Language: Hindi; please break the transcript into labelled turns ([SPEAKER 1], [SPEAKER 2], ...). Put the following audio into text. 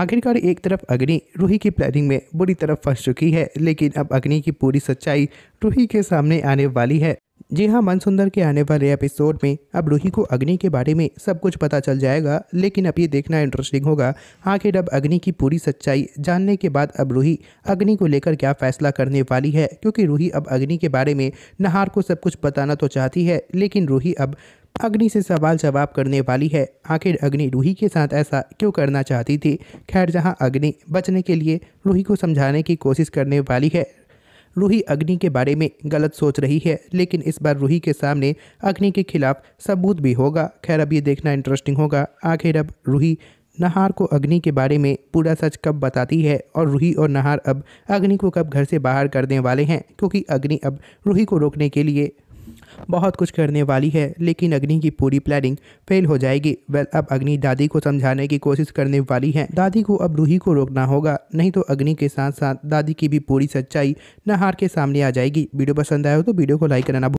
[SPEAKER 1] आखिरकार एक तरफ अग्नि रूही की प्लानिंग में बुरी तरफ फंस चुकी है लेकिन अब अग्नि की पूरी सच्चाई रूही के सामने आने वाली है जी हाँ मन सुंदर के आने वाले एपिसोड में अब रूही को अग्नि के बारे में सब कुछ पता चल जाएगा लेकिन अब ये देखना इंटरेस्टिंग होगा आखिर अब अग्नि की पूरी सच्चाई जानने के बाद अब रूही अग्नि को लेकर क्या फैसला करने वाली है क्योंकि रूही अब अग्नि के बारे में नहार को सब कुछ बताना तो चाहती है लेकिन रूही अब अग्नि से सवाल जवाब करने वाली है आखिर अग्नि रूही के साथ ऐसा क्यों करना चाहती थी खैर जहां अग्नि बचने के लिए रूही को समझाने की कोशिश करने वाली है रूही अग्नि के बारे में गलत सोच रही है लेकिन इस बार रूही के सामने अग्नि के खिलाफ सबूत भी होगा खैर अब ये देखना इंटरेस्टिंग होगा आखिर अब रूही नहार को अग्नि के बारे में पूरा सच कब बताती है और रूही और नहार अब अग्नि को कब घर से बाहर करने वाले हैं क्योंकि अग्नि अब रूही को रोकने के लिए बहुत कुछ करने वाली है लेकिन अग्नि की पूरी प्लानिंग फेल हो जाएगी वेल अब अग्नि दादी को समझाने की कोशिश करने वाली है दादी को अब रूही को रोकना होगा नहीं तो अग्नि के साथ साथ दादी की भी पूरी सच्चाई नहार के सामने आ जाएगी वीडियो पसंद आए हो तो वीडियो को लाइक करना